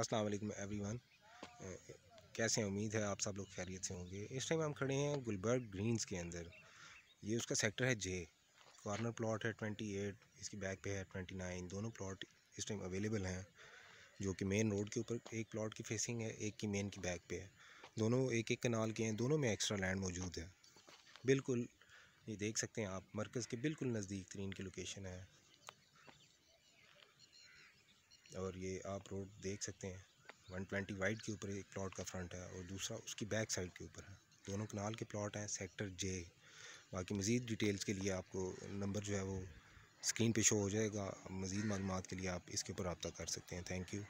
अस्सलाम वालेकुम एवरीवन कैसे हैं उम्मीद है आप सब लोग खैरियत से होंगे इस टाइम हम खड़े हैं गुलबर्ग ग्रीन्स के अंदर ये उसका सेक्टर है जे कॉर्नर प्लॉट है ट्वेंटी एट इसकी बैक पे है ट्वेंटी नाइन दोनों प्लॉट इस टाइम अवेलेबल हैं जो कि मेन रोड के ऊपर एक प्लॉट की फेसिंग है एक की मेन की बैक पे है दोनों एक एक कनाल के हैं दोनों में एक्स्ट्रा लैंड मौजूद है बिल्कुल ये देख सकते हैं आप मरकज़ के बिल्कुल नज़दीक तरीन की लोकेशन है और ये आप रोड देख सकते हैं वन ट्वेंटी वाइड के ऊपर एक प्लॉट का फ्रंट है और दूसरा उसकी बैक साइड के ऊपर है दोनों कनाल के प्लॉट हैं सेक्टर जे बाकी मज़ीद डिटेल्स के लिए आपको नंबर जो है वो स्क्रीन पे शो हो जाएगा मज़ीद मालूम के लिए आप इसके ऊपर रबता कर सकते हैं थैंक यू